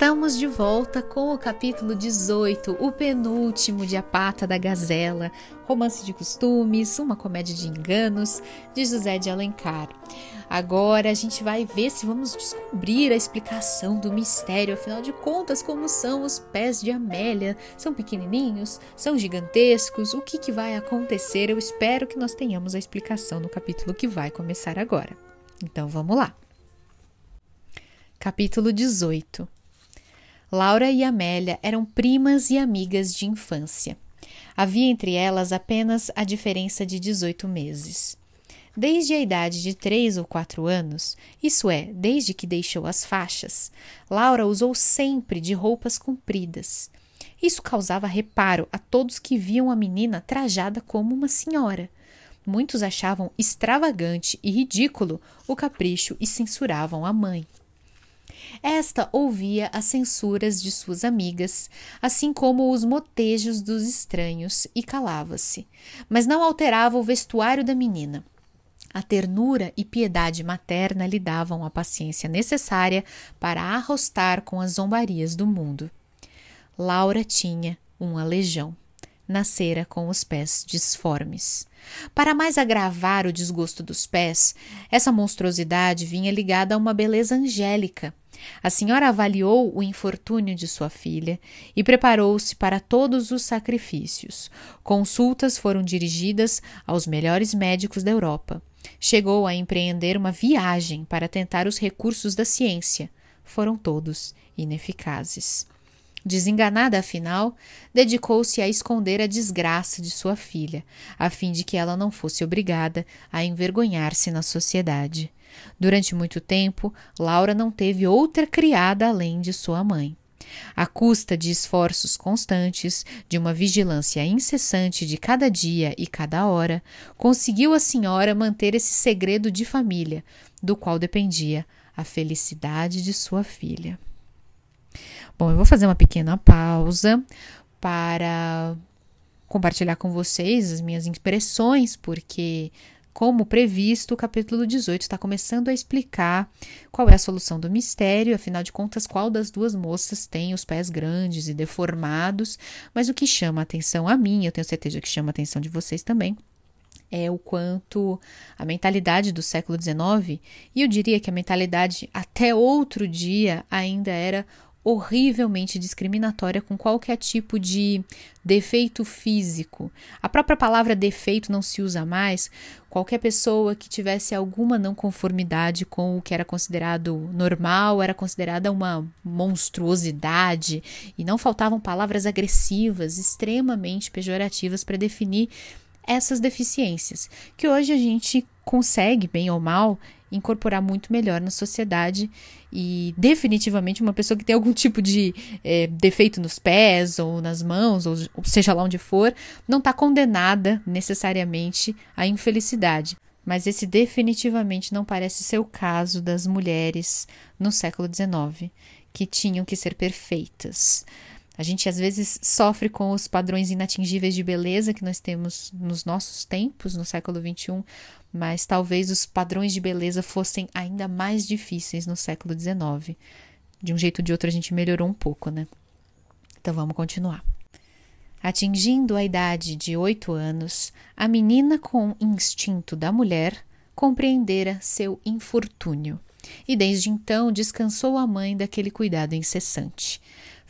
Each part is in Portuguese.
Estamos de volta com o capítulo 18, o penúltimo de A Pata da Gazela, romance de costumes, uma comédia de enganos, de José de Alencar. Agora a gente vai ver se vamos descobrir a explicação do mistério, afinal de contas, como são os pés de Amélia? São pequenininhos? São gigantescos? O que, que vai acontecer? Eu espero que nós tenhamos a explicação no capítulo que vai começar agora. Então vamos lá. Capítulo 18 Laura e Amélia eram primas e amigas de infância. Havia entre elas apenas a diferença de 18 meses. Desde a idade de 3 ou 4 anos, isso é, desde que deixou as faixas, Laura usou sempre de roupas compridas. Isso causava reparo a todos que viam a menina trajada como uma senhora. Muitos achavam extravagante e ridículo o capricho e censuravam a mãe. Esta ouvia as censuras de suas amigas, assim como os motejos dos estranhos, e calava-se, mas não alterava o vestuário da menina. A ternura e piedade materna lhe davam a paciência necessária para arrostar com as zombarias do mundo. Laura tinha um aleijão nascera com os pés disformes. Para mais agravar o desgosto dos pés, essa monstruosidade vinha ligada a uma beleza angélica. A senhora avaliou o infortúnio de sua filha e preparou-se para todos os sacrifícios. Consultas foram dirigidas aos melhores médicos da Europa. Chegou a empreender uma viagem para tentar os recursos da ciência. Foram todos ineficazes. Desenganada, afinal, dedicou-se a esconder a desgraça de sua filha, a fim de que ela não fosse obrigada a envergonhar-se na sociedade. Durante muito tempo, Laura não teve outra criada além de sua mãe. A custa de esforços constantes, de uma vigilância incessante de cada dia e cada hora, conseguiu a senhora manter esse segredo de família, do qual dependia a felicidade de sua filha. Bom, eu vou fazer uma pequena pausa para compartilhar com vocês as minhas impressões, porque, como previsto, o capítulo 18 está começando a explicar qual é a solução do mistério, afinal de contas, qual das duas moças tem os pés grandes e deformados, mas o que chama a atenção a mim, eu tenho certeza que chama a atenção de vocês também, é o quanto a mentalidade do século XIX, e eu diria que a mentalidade até outro dia ainda era horrivelmente discriminatória com qualquer tipo de defeito físico. A própria palavra defeito não se usa mais. Qualquer pessoa que tivesse alguma não conformidade com o que era considerado normal era considerada uma monstruosidade, e não faltavam palavras agressivas, extremamente pejorativas para definir essas deficiências, que hoje a gente consegue, bem ou mal, incorporar muito melhor na sociedade e definitivamente uma pessoa que tem algum tipo de é, defeito nos pés ou nas mãos, ou, ou seja lá onde for, não está condenada necessariamente à infelicidade. Mas esse definitivamente não parece ser o caso das mulheres no século XIX, que tinham que ser perfeitas. A gente às vezes sofre com os padrões inatingíveis de beleza que nós temos nos nossos tempos, no século XXI, mas talvez os padrões de beleza fossem ainda mais difíceis no século XIX. De um jeito ou de outro, a gente melhorou um pouco, né? Então vamos continuar. Atingindo a idade de oito anos, a menina com instinto da mulher compreendera seu infortúnio e desde então descansou a mãe daquele cuidado incessante.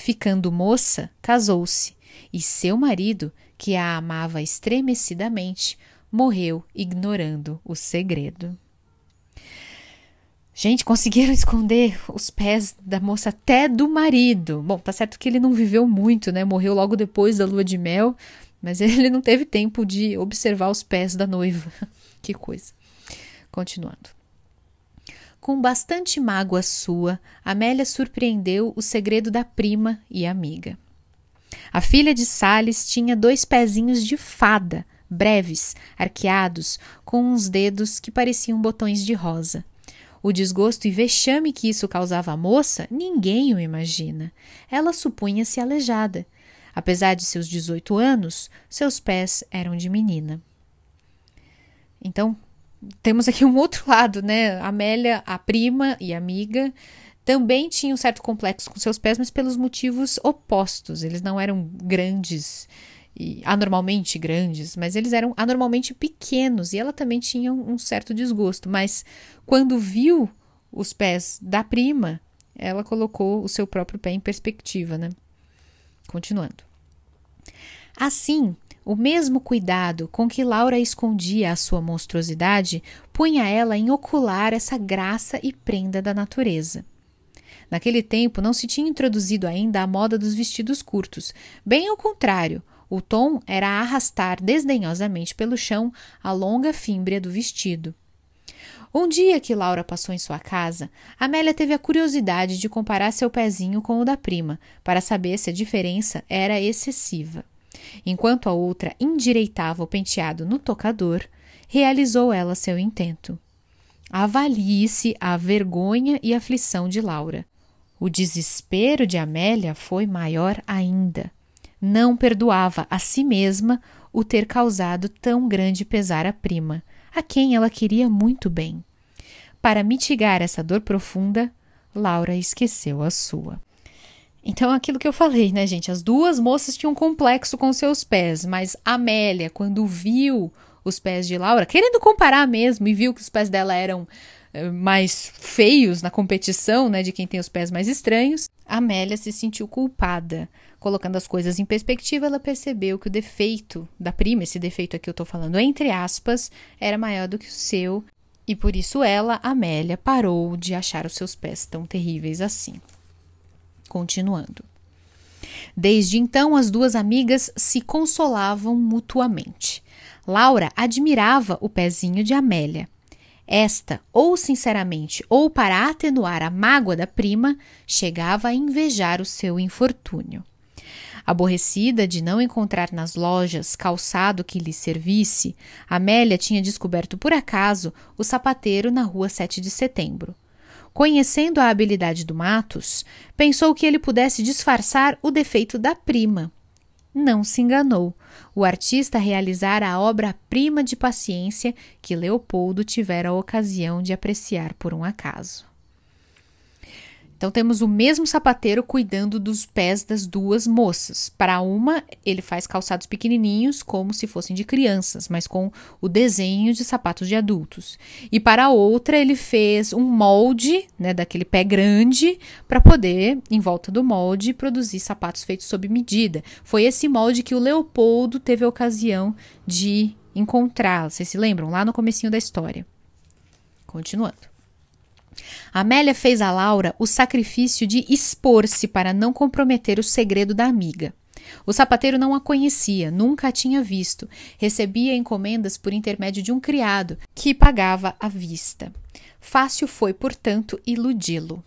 Ficando moça, casou-se, e seu marido, que a amava estremecidamente, morreu ignorando o segredo. Gente, conseguiram esconder os pés da moça até do marido. Bom, tá certo que ele não viveu muito, né? Morreu logo depois da lua de mel, mas ele não teve tempo de observar os pés da noiva. que coisa. Continuando. Com bastante mágoa sua, Amélia surpreendeu o segredo da prima e amiga. A filha de Sales tinha dois pezinhos de fada, breves, arqueados, com uns dedos que pareciam botões de rosa. O desgosto e vexame que isso causava à moça, ninguém o imagina. Ela supunha-se aleijada. Apesar de seus 18 anos, seus pés eram de menina. Então, temos aqui um outro lado, né? Amélia, a prima e amiga, também tinha um certo complexo com seus pés, mas pelos motivos opostos. Eles não eram grandes e anormalmente grandes, mas eles eram anormalmente pequenos e ela também tinha um certo desgosto. Mas quando viu os pés da prima, ela colocou o seu próprio pé em perspectiva, né? Continuando. Assim, o mesmo cuidado com que Laura escondia a sua monstruosidade punha ela em ocular essa graça e prenda da natureza. Naquele tempo não se tinha introduzido ainda a moda dos vestidos curtos, bem ao contrário, o tom era arrastar desdenhosamente pelo chão a longa fímbria do vestido. Um dia que Laura passou em sua casa, Amélia teve a curiosidade de comparar seu pezinho com o da prima, para saber se a diferença era excessiva. Enquanto a outra endireitava o penteado no tocador, realizou ela seu intento. Avalie-se a vergonha e aflição de Laura. O desespero de Amélia foi maior ainda. Não perdoava a si mesma o ter causado tão grande pesar à prima, a quem ela queria muito bem. Para mitigar essa dor profunda, Laura esqueceu a sua. Então, aquilo que eu falei, né, gente? As duas moças tinham um complexo com seus pés, mas Amélia, quando viu os pés de Laura, querendo comparar mesmo, e viu que os pés dela eram eh, mais feios na competição, né, de quem tem os pés mais estranhos, Amélia se sentiu culpada. Colocando as coisas em perspectiva, ela percebeu que o defeito da prima, esse defeito aqui eu tô falando entre aspas, era maior do que o seu, e por isso ela, Amélia, parou de achar os seus pés tão terríveis assim. Continuando. Desde então, as duas amigas se consolavam mutuamente. Laura admirava o pezinho de Amélia. Esta, ou sinceramente, ou para atenuar a mágoa da prima, chegava a invejar o seu infortúnio. Aborrecida de não encontrar nas lojas calçado que lhe servisse, Amélia tinha descoberto por acaso o sapateiro na rua 7 de setembro. Conhecendo a habilidade do Matos, pensou que ele pudesse disfarçar o defeito da prima. Não se enganou. O artista realizara a obra-prima de paciência que Leopoldo tivera a ocasião de apreciar por um acaso. Então temos o mesmo sapateiro cuidando dos pés das duas moças. Para uma, ele faz calçados pequenininhos, como se fossem de crianças, mas com o desenho de sapatos de adultos. E para a outra, ele fez um molde, né, daquele pé grande, para poder, em volta do molde, produzir sapatos feitos sob medida. Foi esse molde que o Leopoldo teve a ocasião de encontrar. Vocês se lembram lá no comecinho da história. Continuando. Amélia fez a Laura o sacrifício de expor-se para não comprometer o segredo da amiga. O sapateiro não a conhecia, nunca a tinha visto. Recebia encomendas por intermédio de um criado, que pagava à vista. Fácil foi, portanto, iludi-lo.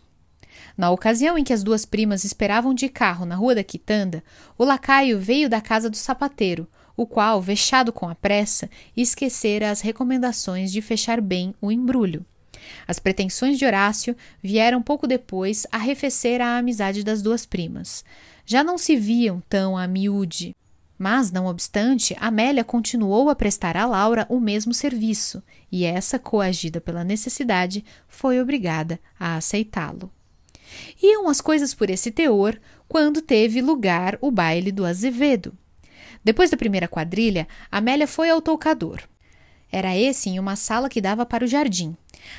Na ocasião em que as duas primas esperavam de carro na rua da Quitanda, o lacaio veio da casa do sapateiro, o qual, vexado com a pressa, esquecera as recomendações de fechar bem o embrulho. As pretensões de Horácio vieram pouco depois arrefecer a amizade das duas primas. Já não se viam tão a miúde. Mas, não obstante, Amélia continuou a prestar a Laura o mesmo serviço, e essa, coagida pela necessidade, foi obrigada a aceitá-lo. Iam as coisas por esse teor quando teve lugar o baile do Azevedo. Depois da primeira quadrilha, Amélia foi ao toucador. Era esse em uma sala que dava para o jardim,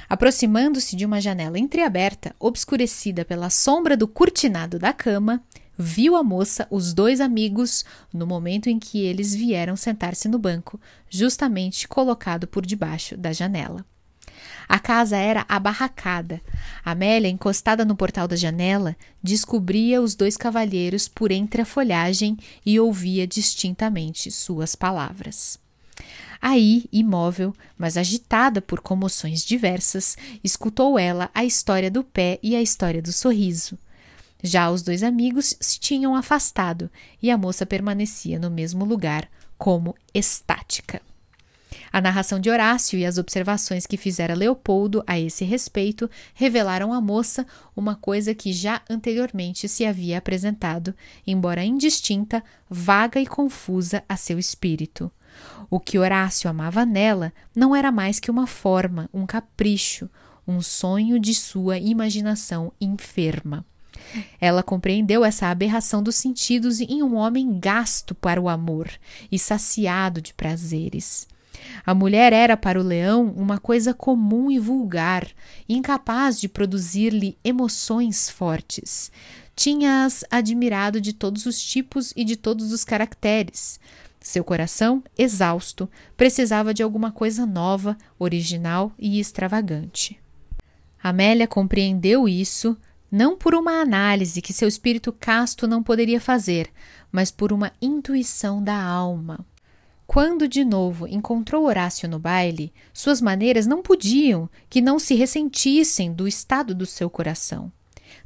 Aproximando-se de uma janela entreaberta, obscurecida pela sombra do cortinado da cama, viu a moça os dois amigos no momento em que eles vieram sentar-se no banco, justamente colocado por debaixo da janela. A casa era abarracada. Amélia, encostada no portal da janela, descobria os dois cavalheiros por entre a folhagem e ouvia distintamente suas palavras. Aí, imóvel, mas agitada por comoções diversas, escutou ela a história do pé e a história do sorriso. Já os dois amigos se tinham afastado e a moça permanecia no mesmo lugar, como estática. A narração de Horácio e as observações que fizera Leopoldo a esse respeito revelaram à moça uma coisa que já anteriormente se havia apresentado, embora indistinta, vaga e confusa a seu espírito. O que Horácio amava nela não era mais que uma forma, um capricho, um sonho de sua imaginação enferma. Ela compreendeu essa aberração dos sentidos em um homem gasto para o amor e saciado de prazeres. A mulher era para o leão uma coisa comum e vulgar, incapaz de produzir-lhe emoções fortes. Tinha-as admirado de todos os tipos e de todos os caracteres. Seu coração, exausto, precisava de alguma coisa nova, original e extravagante. Amélia compreendeu isso não por uma análise que seu espírito casto não poderia fazer, mas por uma intuição da alma. Quando de novo encontrou Horácio no baile, suas maneiras não podiam que não se ressentissem do estado do seu coração.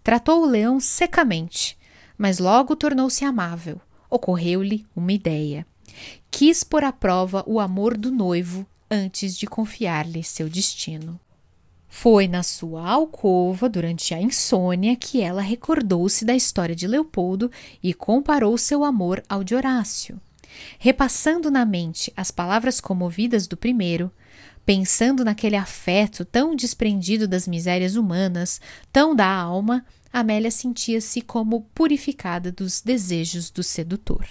Tratou o leão secamente, mas logo tornou-se amável. Ocorreu-lhe uma ideia quis pôr à prova o amor do noivo antes de confiar-lhe seu destino. Foi na sua alcova, durante a insônia, que ela recordou-se da história de Leopoldo e comparou seu amor ao de Horácio. Repassando na mente as palavras comovidas do primeiro, pensando naquele afeto tão desprendido das misérias humanas, tão da alma, Amélia sentia-se como purificada dos desejos do sedutor.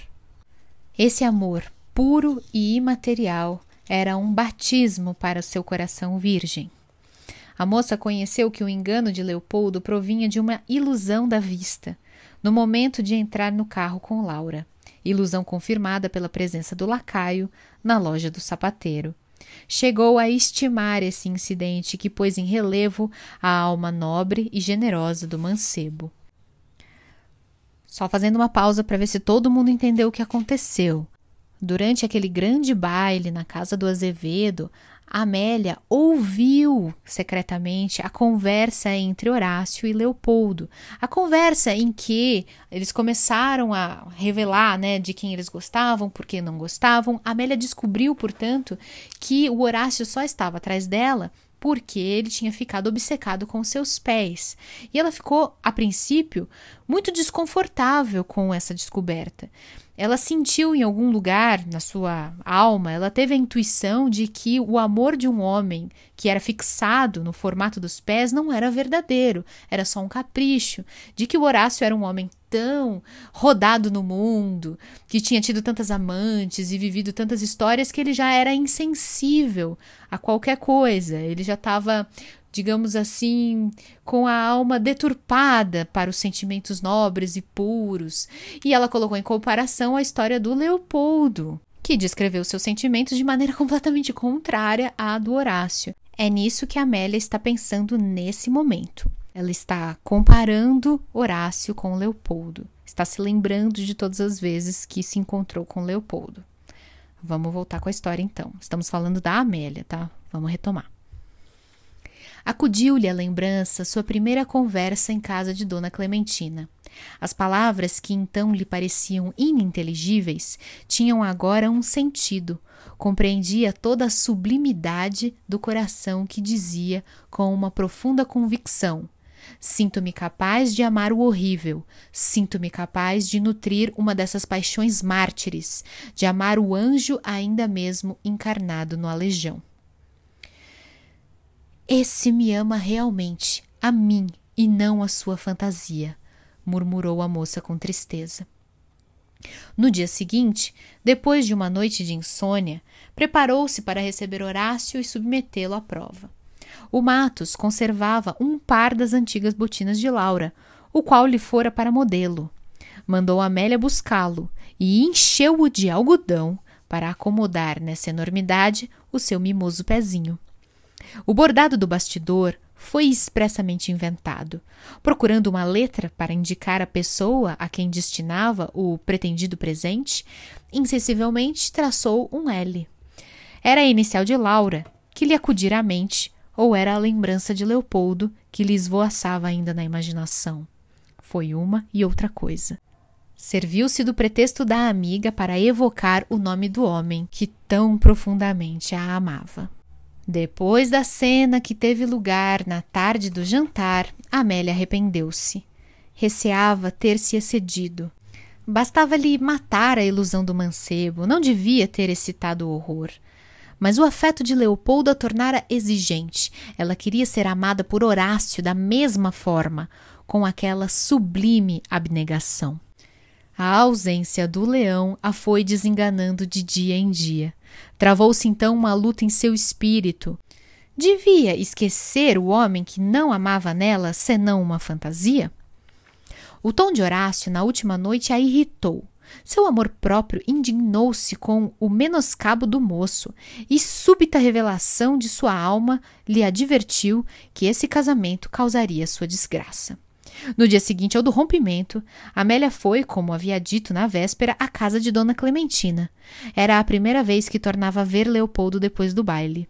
Esse amor puro e imaterial era um batismo para o seu coração virgem. A moça conheceu que o engano de Leopoldo provinha de uma ilusão da vista, no momento de entrar no carro com Laura, ilusão confirmada pela presença do lacaio na loja do sapateiro. Chegou a estimar esse incidente que pôs em relevo a alma nobre e generosa do mancebo. Só fazendo uma pausa para ver se todo mundo entendeu o que aconteceu. Durante aquele grande baile na casa do Azevedo, Amélia ouviu secretamente a conversa entre Horácio e Leopoldo. A conversa em que eles começaram a revelar, né, de quem eles gostavam, por que não gostavam. Amélia descobriu, portanto, que o Horácio só estava atrás dela porque ele tinha ficado obcecado com seus pés. E ela ficou, a princípio, muito desconfortável com essa descoberta. Ela sentiu em algum lugar na sua alma, ela teve a intuição de que o amor de um homem que era fixado no formato dos pés não era verdadeiro, era só um capricho, de que o Horácio era um homem tão rodado no mundo, que tinha tido tantas amantes e vivido tantas histórias que ele já era insensível a qualquer coisa, ele já estava digamos assim, com a alma deturpada para os sentimentos nobres e puros, e ela colocou em comparação a história do Leopoldo, que descreveu seus sentimentos de maneira completamente contrária à do Horácio. É nisso que Amélia está pensando nesse momento. Ela está comparando Horácio com Leopoldo. Está se lembrando de todas as vezes que se encontrou com Leopoldo. Vamos voltar com a história então. Estamos falando da Amélia, tá? Vamos retomar. Acudiu-lhe a lembrança sua primeira conversa em casa de Dona Clementina. As palavras que então lhe pareciam ininteligíveis tinham agora um sentido. Compreendia toda a sublimidade do coração que dizia com uma profunda convicção: Sinto-me capaz de amar o horrível, sinto-me capaz de nutrir uma dessas paixões mártires, de amar o anjo ainda mesmo encarnado no aleijão. Esse me ama realmente, a mim e não a sua fantasia, murmurou a moça com tristeza. No dia seguinte, depois de uma noite de insônia, preparou-se para receber Horácio e submetê-lo à prova. O Matos conservava um par das antigas botinas de Laura, o qual lhe fora para modelo. Mandou Amélia buscá-lo e encheu-o de algodão para acomodar nessa enormidade o seu mimoso pezinho. O bordado do bastidor foi expressamente inventado, procurando uma letra para indicar a pessoa a quem destinava o pretendido presente, insensivelmente traçou um L. Era a inicial de Laura, que lhe acudira à mente, ou era a lembrança de Leopoldo, que lhe esvoaçava ainda na imaginação. Foi uma e outra coisa. Serviu-se do pretexto da amiga para evocar o nome do homem que tão profundamente a amava. Depois da cena que teve lugar na tarde do jantar, Amélia arrependeu-se. Receava ter se excedido. Bastava-lhe matar a ilusão do mancebo, não devia ter excitado o horror. Mas o afeto de Leopoldo a tornara exigente. Ela queria ser amada por Horácio da mesma forma, com aquela sublime abnegação. A ausência do leão a foi desenganando de dia em dia. Travou-se então uma luta em seu espírito. Devia esquecer o homem que não amava nela senão uma fantasia? O tom de Horácio na última noite a irritou. Seu amor próprio indignou-se com o menoscabo do moço, e súbita revelação de sua alma lhe advertiu que esse casamento causaria sua desgraça. No dia seguinte ao do rompimento, Amélia foi, como havia dito na véspera, à casa de Dona Clementina. Era a primeira vez que tornava a ver Leopoldo depois do baile.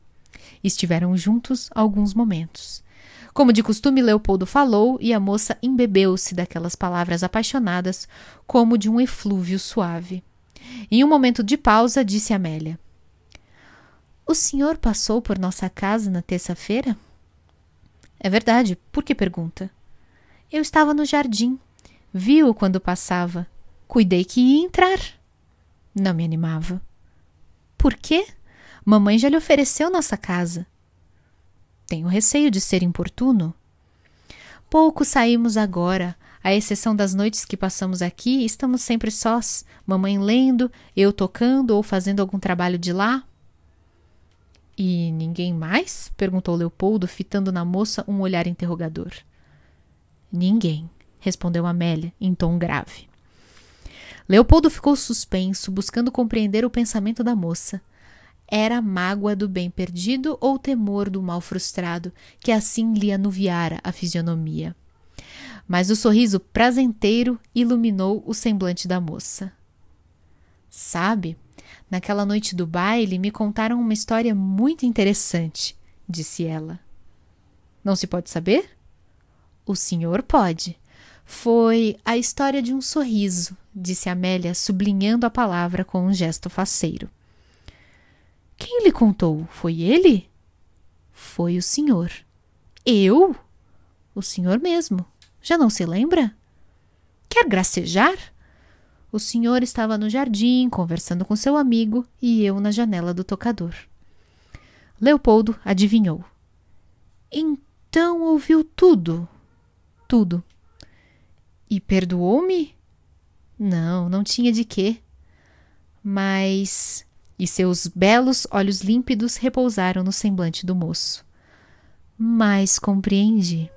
Estiveram juntos alguns momentos. Como de costume, Leopoldo falou e a moça embebeu-se daquelas palavras apaixonadas, como de um eflúvio suave. Em um momento de pausa, disse Amélia: O senhor passou por nossa casa na terça-feira? É verdade, por que pergunta? Eu estava no jardim. Vi-o quando passava. Cuidei que ia entrar. Não me animava. Por quê? Mamãe já lhe ofereceu nossa casa. Tenho receio de ser importuno. Pouco saímos agora. À exceção das noites que passamos aqui, estamos sempre sós. Mamãe lendo, eu tocando ou fazendo algum trabalho de lá. E ninguém mais? perguntou Leopoldo, fitando na moça um olhar interrogador. Ninguém, respondeu Amélia em tom grave. Leopoldo ficou suspenso, buscando compreender o pensamento da moça. Era mágoa do bem perdido ou temor do mal frustrado que assim lhe anuviara a fisionomia. Mas o sorriso prazenteiro iluminou o semblante da moça. Sabe, naquela noite do baile me contaram uma história muito interessante, disse ela. Não se pode saber? O senhor pode. Foi a história de um sorriso, disse Amélia, sublinhando a palavra com um gesto faceiro. Quem lhe contou? Foi ele? Foi o senhor. Eu? O senhor mesmo. Já não se lembra? Quer gracejar? O senhor estava no jardim, conversando com seu amigo, e eu na janela do tocador. Leopoldo adivinhou. Então ouviu tudo, tudo. E perdoou-me? Não, não tinha de quê. Mas. E seus belos olhos límpidos repousaram no semblante do moço. Mas compreendi.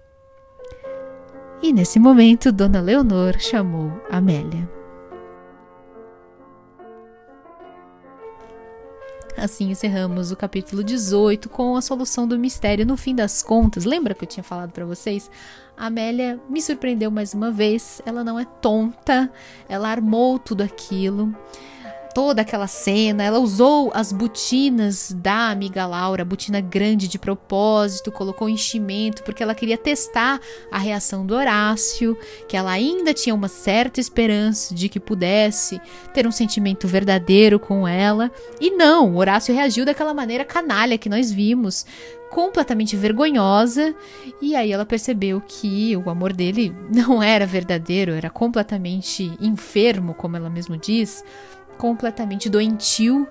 E nesse momento, Dona Leonor chamou Amélia. Assim encerramos o capítulo 18 com a solução do mistério. No fim das contas, lembra que eu tinha falado para vocês? A Amélia me surpreendeu mais uma vez. Ela não é tonta, ela armou tudo aquilo toda aquela cena, ela usou as botinas da amiga Laura, botina grande de propósito, colocou enchimento porque ela queria testar a reação do Horácio, que ela ainda tinha uma certa esperança de que pudesse ter um sentimento verdadeiro com ela. E não, Horácio reagiu daquela maneira canalha que nós vimos, completamente vergonhosa, e aí ela percebeu que o amor dele não era verdadeiro, era completamente enfermo, como ela mesmo diz completamente doentio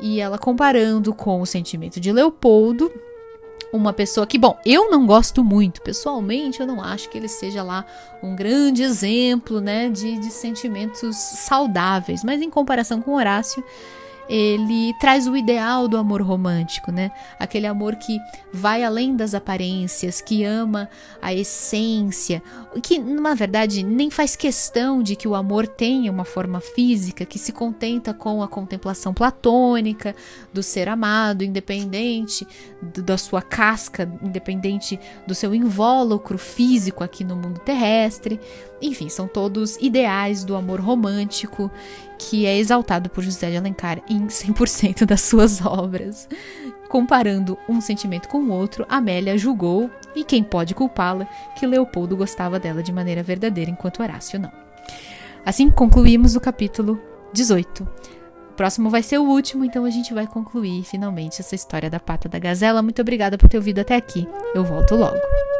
e ela comparando com o sentimento de Leopoldo, uma pessoa que, bom, eu não gosto muito, pessoalmente, eu não acho que ele seja lá um grande exemplo, né, de, de sentimentos saudáveis, mas em comparação com Horácio, ele traz o ideal do amor romântico, né? Aquele amor que vai além das aparências, que ama a essência, que na verdade nem faz questão de que o amor tenha uma forma física, que se contenta com a contemplação platônica do ser amado, independente da sua casca, independente do seu invólucro físico aqui no mundo terrestre. Enfim, são todos ideais do amor romântico que é exaltado por José de Alencar em 100% das suas obras. Comparando um sentimento com o outro, Amélia julgou, e quem pode culpá-la, que Leopoldo gostava dela de maneira verdadeira, enquanto Horácio não. Assim concluímos o capítulo 18. O próximo vai ser o último, então a gente vai concluir finalmente essa história da pata da gazela. Muito obrigada por ter ouvido até aqui. Eu volto logo.